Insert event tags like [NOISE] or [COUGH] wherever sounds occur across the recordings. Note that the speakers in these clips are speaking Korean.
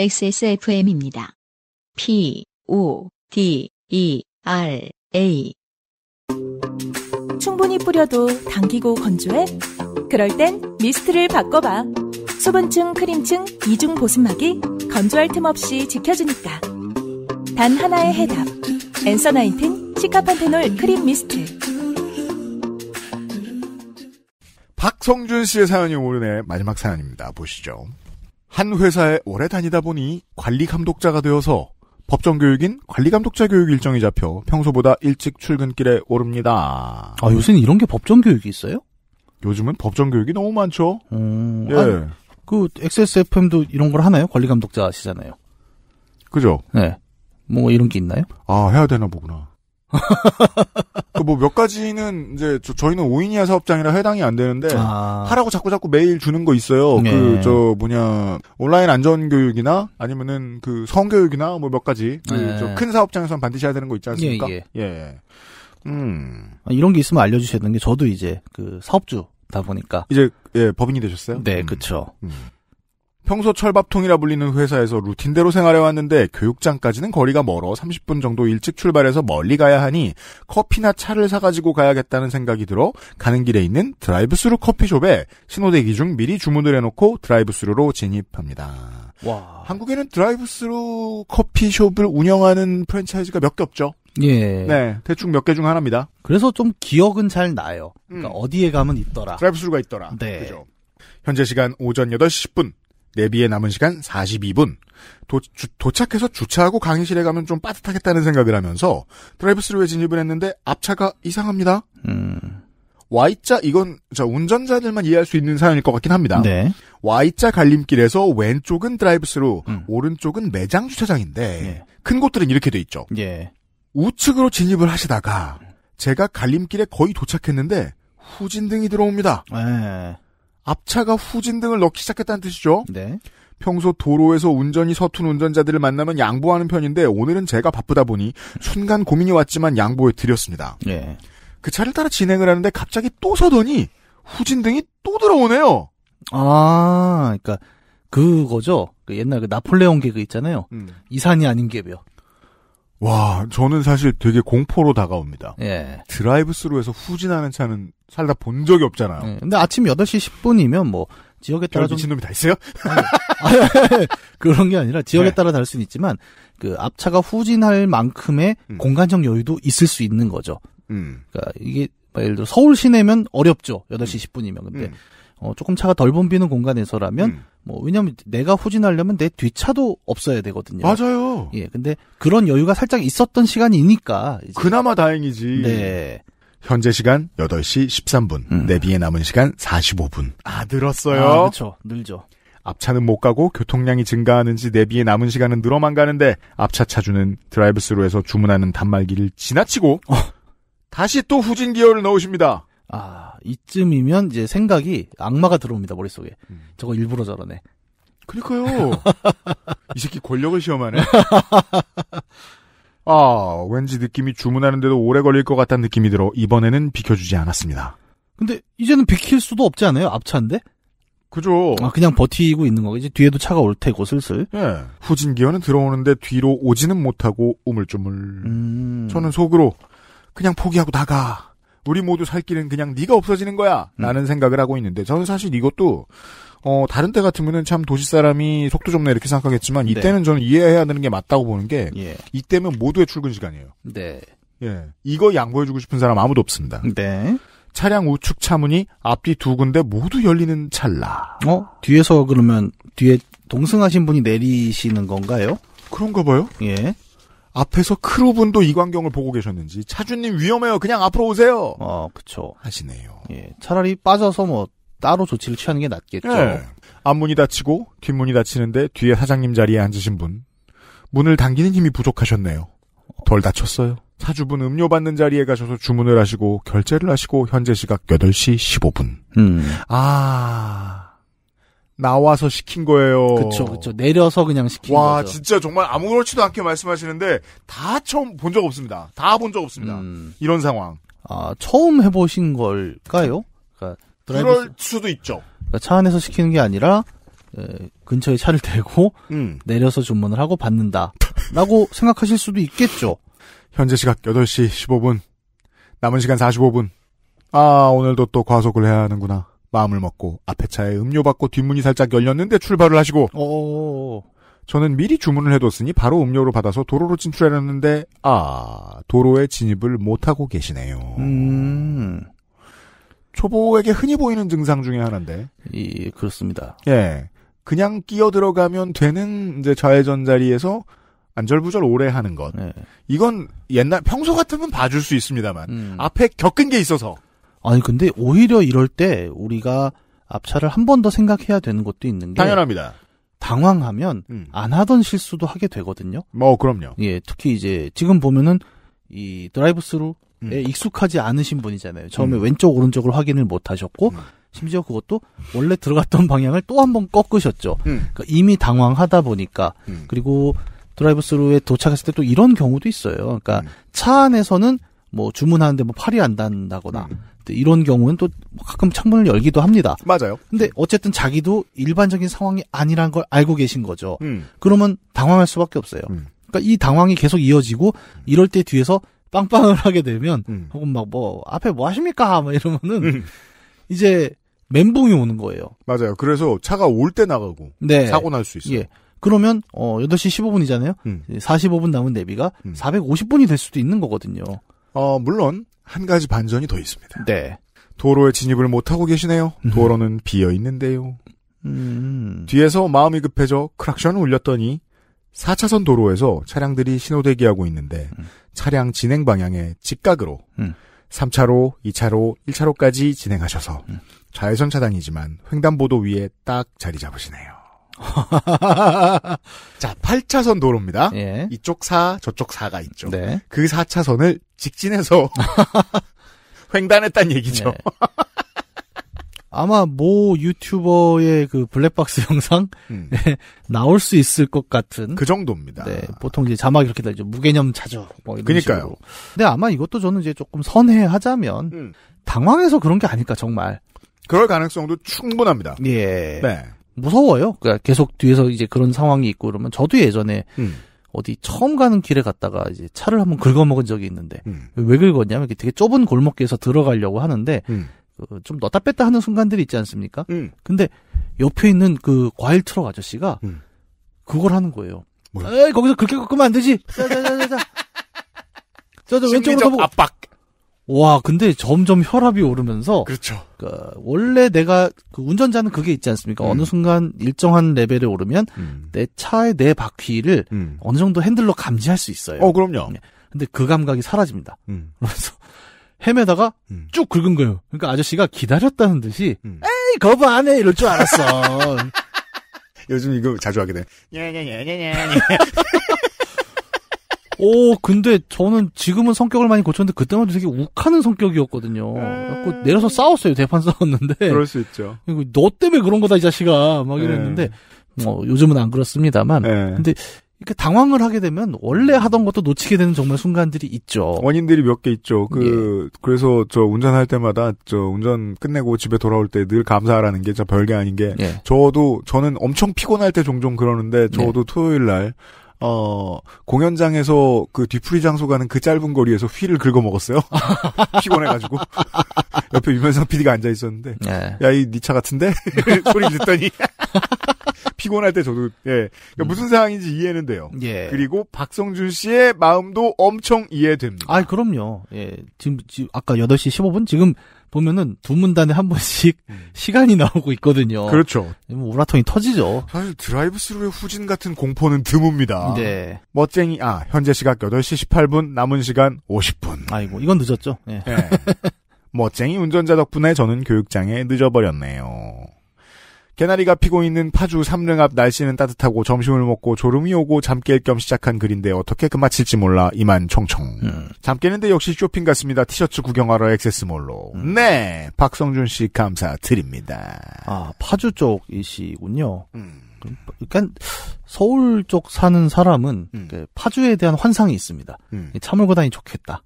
XSFM입니다. P, O, D, E, R, A. 충분히 뿌려도 당기고 건조해? 그럴 땐 미스트를 바꿔봐. 수분층, 크림층, 이중 보습막이 건조할 틈 없이 지켜주니까. 단 하나의 해답. 엔서 나인틴 시카판테놀 크림 미스트. 박성준 씨의 사연이 오르네 마지막 사연입니다. 보시죠. 한 회사에 오래 다니다 보니 관리 감독자가 되어서 법정 교육인 관리 감독자 교육 일정이 잡혀 평소보다 일찍 출근길에 오릅니다. 아, 요새는 이런 게 법정 교육이 있어요? 요즘은 법정 교육이 너무 많죠. 음, 예. 아니, 그 XSFM도 이런 걸 하나요? 관리 감독자시잖아요. 그죠? 네. 뭐 이런 게 있나요? 아, 해야 되나 보구나. [LAUGHS] 그뭐몇 가지는 이제 저, 희는 5인 이야 사업장이라 해당이 안 되는데 아. 하라고 자꾸 자꾸 매일 주는 거 있어요. 그 네. 그저 뭐냐 온라인 안전 교육이나 아니면은 그 성교육이나 뭐 몇 가지 그 네. 그큰 사업장에선 반드시 해야 되는 거 있지 예, 않습니까? 예. 예. 예. 음. 아, 이런 게 있으면 알려주셔야 되는 게 저도 이제 그 사업주다 보니까 이제 예 법인이 되셨어요? 네, 음. 그렇죠. 음. 평소 철밥통이라 불리는 회사에서 루틴대로 생활해 왔는데 교육장까지는 거리가 멀어 30분 정도 일찍 출발해서 멀리 가야 하니 커피나 차를 사가지고 가야겠다는 생각이 들어 가는 길에 있는 드라이브스루 커피숍에 신호대기 중 미리 주문을 해놓고 드라이브스루로 진입합니다. 와. 한국에는 드라이브스루 커피숍을 운영하는 프랜차이즈가 몇 개 없죠. 예. 네, 대충 몇 개 중 하나입니다. 그래서 좀 기억은 잘 나요. 그러니까 음. 어디에 가면 있더라. 드라이브스루가 있더라. 네. 그죠. 현재 시간 오전 8시 10분. 내비에 남은 시간 42분. 도, 착해서 주차하고 강의실에 가면 좀 빠듯하겠다는 생각을 하면서 드라이브스루에 진입을 했는데 앞차가 이상합니다. 음. Y자 이건 자 운전자들만 이해할 수 있는 사연일 것 같긴 합니다. 네. Y자 갈림길에서 왼쪽은 드라이브스루, 음. 오른쪽은 매장 주차장인데 네. 큰 곳들은 이렇게 돼 있죠. 예. 우측으로 진입을 하시다가 제가 갈림길에 거의 도착했는데 후진등이 들어옵니다. 네. 앞차가 후진 등을 넣기 시작했다는 뜻이죠. 네. 평소 도로에서 운전이 서툰 운전자들을 만나면 양보하는 편인데 오늘은 제가 바쁘다 보니 순간 고민이 왔지만 양보해 드렸습니다. 네. 그 차를 따라 진행을 하는데 갑자기 또 서더니 후진등이 또 들어오네요. 아, 그러니까 그거죠. 그 옛날 그 나폴레옹 개그 있잖아요. 음. 이산이 아닌 개요 와, 저는 사실 되게 공포로 다가옵니다. 예. 드라이브 스루에서 후진하는 차는 살다 본 적이 없잖아요. 예. 근데 아침 8시 10분이면 뭐 지역에 따라 좀 미친놈이 다 있어요? 아니, 그런 게 아니라 지역에 네. 따라 다를 수는 있지만 그 앞차가 후진할 만큼의 음. 공간적 여유도 있을 수 있는 거죠. 음. 그러니까 이게 뭐 예를 들어 서울 시내면 어렵죠. 8시 음. 10분이면. 근데 음. 어, 조금 차가 덜 붐비는 공간에서라면 음. 뭐 왜냐면 내가 후진하려면 내뒤차도 없어야 되거든요. 맞아요. 예, 근데 그런 여유가 살짝 있었던 시간이니까 이제. 그나마 다행이지. 네. 현재 시간 8시 13분. 음. 내비에 남은 시간 45분. 아, 늘었어요. 아, 그렇죠. 늘죠. 앞차는 못 가고 교통량이 증가하는지 내비에 남은 시간은 늘어만 가는데 앞차 차주는 드라이브스루에서 주문하는 단말기를 지나치고 어. 다시 또 후진 기어를 넣으십니다. 아. 이쯤이면 이제 생각이 악마가 들어옵니다 머릿속에 음. 저거 일부러 저러네 그러니까요 [LAUGHS] 이 새끼 권력을 시험하네 아 왠지 느낌이 주문하는데도 오래 걸릴 것 같다는 느낌이 들어 이번에는 비켜주지 않았습니다 근데 이제는 비킬 수도 없지 않아요 앞차인데 그죠. 아, 그냥 버티고 있는 거겠지. 뒤에도 차가 올 테고, 슬슬. 예. 후진 기어는 들어오는데 뒤로 오지는 못하고 우물쭈물. 음... 저는 속으로 그냥 포기하고 나가. 우리 모두 살 길은 그냥 네가 없어지는 거야. 라는 음. 생각을 하고 있는데 저는 사실 이것도 어 다른 때 같으면은 참 도시 사람이 속도 좀내 이렇게 생각하겠지만 네. 이때는 네. 저는 이해해야 되는 게 맞다고 보는 게 예. 이때면 모두의 출근 시간이에요. 네. 예. 이거 양보해 주고 싶은 사람 아무도 없습니다. 네. 차량 우측 차문이 앞뒤 두 군데 모두 열리는 찰나. 어? 뒤에서 그러면 뒤에 동승하신 분이 내리시는 건가요? 그런가 봐요. 예. 앞에서 크루분도 이 광경을 보고 계셨는지 차주님 위험해요. 그냥 앞으로 오세요. 어, 그쵸. 하시네요. 예, 차라리 빠져서 뭐 따로 조치를 취하는 게 낫겠죠. 예. 앞문이 닫히고 뒷문이 닫히는데 뒤에 사장님 자리에 앉으신 분 문을 당기는 힘이 부족하셨네요. 덜 다쳤어요. 차주분 음료 받는 자리에 가셔서 주문을 하시고 결제를 하시고 현재 시각 8시 15분. 음. 아. 나와서 시킨 거예요. 그렇죠, 그렇죠. 내려서 그냥 시킨 와, 거죠. 와, 진짜 정말 아무렇지도 않게 말씀하시는데 다 처음 본 적 없습니다. 다 본 적 없습니다. 음. 이런 상황. 아, 처음 해보신 걸까요? 그러니까 드라이브... 그럴 수도 있죠. 그러니까 차 안에서 시키는 게 아니라 에, 근처에 차를 대고 음. 내려서 주문을 하고 받는다라고 [LAUGHS] 생각하실 수도 있겠죠. 현재 시각 8시 15분. 남은 시간 45분. 아, 오늘도 또 과속을 해야 하는구나. 마음을 먹고 앞에 차에 음료 받고 뒷문이 살짝 열렸는데 출발을 하시고 오. 어, 어, 어, 저는 미리 주문을 해뒀으니 바로 음료를 받아서 도로로 진출했는데 아 도로에 진입을 못하고 계시네요. 음. 초보에게 흔히 보이는 증상 중에 하나인데. 이 그렇습니다. 예, 그냥 끼어 들어가면 되는 이제 좌회전 자리에서 안절부절 오래 하는 것. 예. 이건 옛날 평소 같으면 봐줄 수 있습니다만 음. 앞에 겪은 게 있어서. 아니 근데 오히려 이럴 때 우리가 앞차를 한 번 더 생각해야 되는 것도 있는 게 당연합니다. 당황하면 음. 안 하던 실수도 하게 되거든요. 뭐 그럼요. 예, 특히 이제 지금 보면은 이 드라이브 스루에 음. 익숙하지 않으신 분이잖아요. 처음에 음. 왼쪽 오른쪽을 확인을 못 하셨고 음. 심지어 그것도 원래 들어갔던 [LAUGHS] 방향을 또 한 번 꺾으셨죠. 음. 그러니까 이미 당황하다 보니까 음. 그리고 드라이브 스루에 도착했을 때 또 이런 경우도 있어요. 그러니까 차 안에서는 뭐 주문하는데 뭐 팔이 안 닿는다거나 음. 네, 이런 경우는 또 가끔 창문을 열기도 합니다. 맞아요. 근데 어쨌든 자기도 일반적인 상황이 아니란 걸 알고 계신 거죠. 음. 그러면 당황할 수밖에 없어요. 음. 그러니까 이 당황이 계속 이어지고 이럴 때 뒤에서 빵빵을 [LAUGHS] 하게 되면 음. 혹은 막 뭐 앞에 뭐 하십니까? 막 뭐 이러면은 음. 이제 멘붕이 오는 거예요. 맞아요. 그래서 차가 올 때 나가고 네. 사고 날 수 있어요. 예. 그러면 어 8시 15분이잖아요. 음. 45분 남은 내비가 450분이 음. 될 수도 있는 거거든요. 어 물론 한 가지 반전이 더 있습니다. 네. 도로에 진입을 못하고 계시네요. 음. 도로는 비어 있는데요. 음. 뒤에서 마음이 급해져 크락션을 울렸더니 4차선 도로에서 차량들이 신호대기하고 있는데 음. 차량 진행 방향에 직각으로 음. 3차로, 2차로, 1차로까지 진행하셔서 음. 좌회전 차단이지만 횡단보도 위에 딱 자리 잡으시네요. 자, 8차선 도로입니다. 예. 이쪽 4, 저쪽 4가 있죠. 네. 그 4차선을 직진해서 [LAUGHS] 횡단했단 얘기죠. 네. 아마 모 유튜버의 그 블랙박스 [LAUGHS] 영상 음. 네, 나올 수 있을 것 같은 그 정도입니다. 네, 보통 이제 자막 이렇게 되죠. 무개념 자주 뭐 그러니까요. 식으로. 근데 아마 이것도 저는 이제 조금 선회하자면 음. 당황해서 그런 게 아닐까 정말. 그럴 가능성도 충분합니다. 예. 네. 무서워요. 그러니까 계속 뒤에서 이제 그런 상황이 있고 그러면 저도 예전에 음. 어디 처음 가는 길에 갔다가 이제 차를 한번 긁어먹은 적이 있는데 음. 왜 긁었냐면 되게 좁은 골목길에서 들어가려고 하는데 음. 그좀 넣다 뺐다 하는 순간들이 있지 않습니까? 음. 근데 옆에 있는 그 과일 트럭 아저씨가 음. 그걸 하는 거예요. 뭐야? 에이 거기서 그렇게 긁으면 안 되지. 자자자자자. 저저 [LAUGHS] 왼쪽으로 보고 압박. 와, 근데 점점 혈압이 오르면서. 그렇죠. 그, 원래 내가, 그 운전자는 그게 있지 않습니까? 음. 어느 순간 일정한 레벨에 오르면, 음. 내 차의 내 바퀴를 음. 어느 정도 핸들로 감지할 수 있어요. 어, 그럼요. 네. 근데 그 감각이 사라집니다. 음. 그래서 헤매다가 음. 쭉 긁은 거예요. 그러니까 아저씨가 기다렸다는 듯이, 음. 에이, 거부 안 해! 이럴 줄 알았어. [LAUGHS] 요즘 이거 자주 하게 돼. 오, 근데 저는 지금은 성격을 많이 고쳤는데 그때만 해도 되게 욱하는 성격이었거든요. 그 내려서 싸웠어요. 대판 싸웠는데. 그럴 수 있죠. 그리고 너 때문에 그런 거다 이 자식아 막 네. 이랬는데 뭐 요즘은 안 그렇습니다만. 네. 근데 이렇게 당황을 하게 되면 원래 하던 것도 놓치게 되는 정말 순간들이 있죠. 원인들이 몇 개 있죠. 그 예. 그래서 저 운전할 때마다 저 운전 끝내고 집에 돌아올 때 늘 감사하라는 게 저 별게 아닌 게 예. 저도 저는 엄청 피곤할 때 종종 그러는데 저도 예. 토요일 날 어, 공연장에서 그 뒤풀이 장소 가는 그 짧은 거리에서 휘를 긁어 먹었어요. [LAUGHS] 피곤해가지고. [LAUGHS] 옆에 유면상 PD가 앉아 있었는데. 네. 야, 이 니 차 같은데? [LAUGHS] 소리 듣더니. 피곤할 때 저도, 예. 그러니까 음. 무슨 상황인지 이해는 돼요. 예. 그리고 박성준 씨의 마음도 엄청 이해됩니다. 아, 그럼요. 예. 지금, 지금 아까 8시 15분? 지금 보면은 두 문단에 한 번씩 음. 시간이 나오고 있거든요. 그렇죠. 뭐 오라통이 터지죠. 사실 드라이브 스루의 후진 같은 공포는 드뭅니다. 네. 멋쟁이, 아, 현재 시각 8시 18분, 남은 시간 50분. 아이고, 이건 늦었죠. 네. 네. [LAUGHS] 멋쟁이 운전자 덕분에 저는 교육장에 늦어버렸네요. 개나리가 피고 있는 파주 삼릉 앞 날씨는 따뜻하고 점심을 먹고 졸음이 오고 잠 깰 겸 시작한 글인데 어떻게 그마칠지 몰라 이만 총총. 음. 잠 깨는데 역시 쇼핑 같습니다. 티셔츠 구경하러 액세스몰로. 음. 네, 박성준 씨 감사드립니다. 아 파주 쪽이시군요. 음. 그러니까 서울 쪽 사는 사람은 음. 파주에 대한 환상이 있습니다. 차 몰고 다니 좋겠다.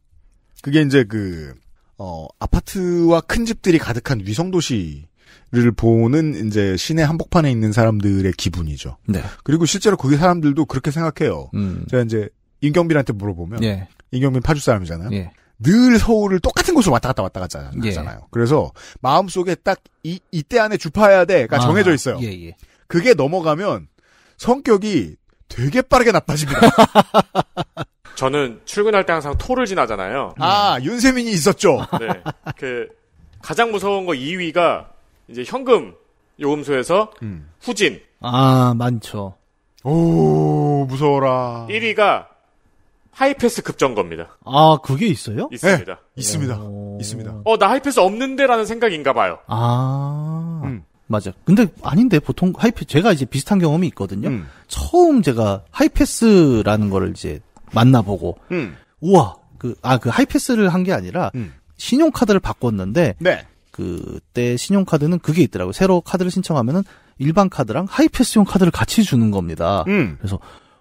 그게 이제 그 어, 아파트와 큰 집들이 가득한 위성도시 를 보는 이제 시내 한복판에 있는 사람들의 기분이죠. 네. 그리고 실제로 거기 사람들도 그렇게 생각해요. 음. 제가 이제 인경빈한테 물어보면 예. 임경빈 파주 사람이잖아요. 예. 늘 서울을 똑같은 곳으로 왔다 갔다 왔다 갔잖아요. 예. 그래서 마음 속에 딱 이 이때 안에 주파해야 돼가 아, 정해져 있어요. 예, 예. 그게 넘어가면 성격이 되게 빠르게 나빠집니다. [LAUGHS] 저는 출근할 때 항상 토를 지나잖아요. 아 윤세민이 있었죠. 네. 그 가장 무서운 거 2위가 이제 현금 요금소에서 음. 후진. 아, 많죠. 오, 무서워라. 1위가 하이패스 급정거입니다. 아, 그게 있어요? 있습니다. 네, 있습니다. 오... 있습니다. 어, 나 하이패스 없는데라는 생각인가 봐요. 아. 음. 맞아. 근데 아닌데 보통 하이패스 제가 이제 비슷한 경험이 있거든요. 음. 처음 제가 하이패스라는 거를 이제 만나보고 음. 우와 그아그 아, 그 하이패스를 한 게 아니라 음. 신용카드를 바꿨는데 네. 그때 신용카드는 그게 있더라고요. 새로 카드를 신청하면은 일반 카드랑 하이패스용 카드를 같이 주는 겁니다. 음. 그래서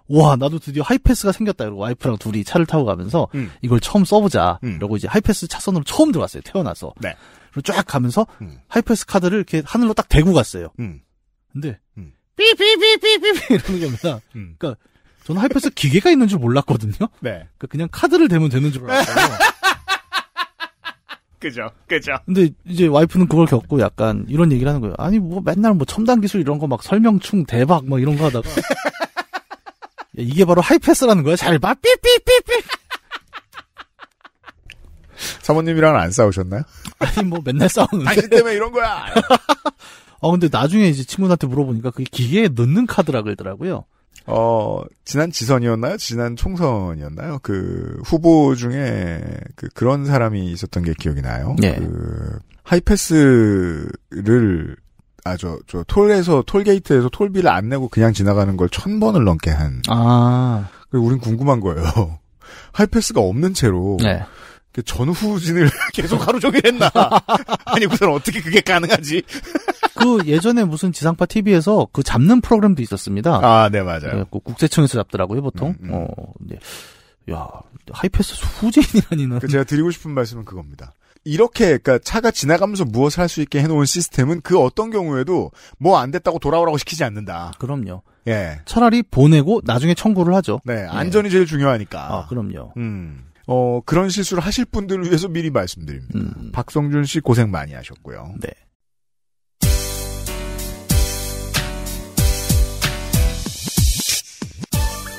와 나도 드디어 하이패스가 생겼다 이러고 와이프랑 둘이 차를 타고 가면서 음. 이걸 처음 써보자 음. 이러고 이제 하이패스 차선으로 처음 들어갔어요 태어나서 네. 그리고 쫙 가면서 음. 하이패스 카드를 이렇게 하늘로 딱 대고 갔어요 음. 근데 삐삐삐삐삐삐 음. 이러는 게 아니라 음. 그러니까 저는 하이패스 기계가 있는 줄 몰랐거든요 네. 그러니까 그냥 카드를 대면 되는 줄 알았어요 [LAUGHS] 그죠, 그죠. 근데 이제 와이프는 그걸 겪고 약간 이런 얘기를 하는 거예요. 아니, 뭐 맨날 뭐 첨단 기술 이런 거 막 설명충 대박 막 이런 거 하다가. [LAUGHS] 야, 이게 바로 하이패스라는 거야. 잘 봐. 삐삐삐삐. 사모님이랑 안 싸우셨나요? 아니, 뭐 맨날 싸우는데. 당신 때문에 이런 거야. 아, [LAUGHS] 근데 나중에 이제 친구한테 물어보니까 그게 기계에 넣는 카드라 그러더라고요. 어, 지난 지선이었나요? 지난 총선이었나요? 그 후보 중에 그 그런 사람이 있었던 게 기억이 나요. 네. 그 하이패스를 아, 저, 저, 톨에서, 톨게이트에서 톨비를 안 내고 그냥 지나가는 걸 천 번을 넘게 한. 아. 그리고 우린 궁금한 거예요. [LAUGHS] 하이패스가 없는 채로. 네. 전후진을 [LAUGHS] 계속 하루 종일 했나. [LAUGHS] 아니, 우선 어떻게 그게 가능하지? 그 예전에 무슨 지상파 TV에서 그 잡는 프로그램도 있었습니다. 아, 네, 맞아요. 네, 그 국세청에서 잡더라고요, 보통. 음, 음. 어, 네. 야, 하이패스 후진이라니는그 제가 드리고 싶은 말씀은 그겁니다. 이렇게 그니까 차가 지나가면서 무엇을 할 수 있게 해놓은 시스템은 그 어떤 경우에도 뭐 안 됐다고 돌아오라고 시키지 않는다. 그럼요. 예. 차라리 보내고 나중에 청구를 하죠. 네, 예. 안전이 예. 제일 중요하니까. 아, 그럼요. 음. 어, 그런 실수를 하실 분들을 위해서 미리 말씀드립니다. 음. 박성준 씨 고생 많이 하셨고요. 네.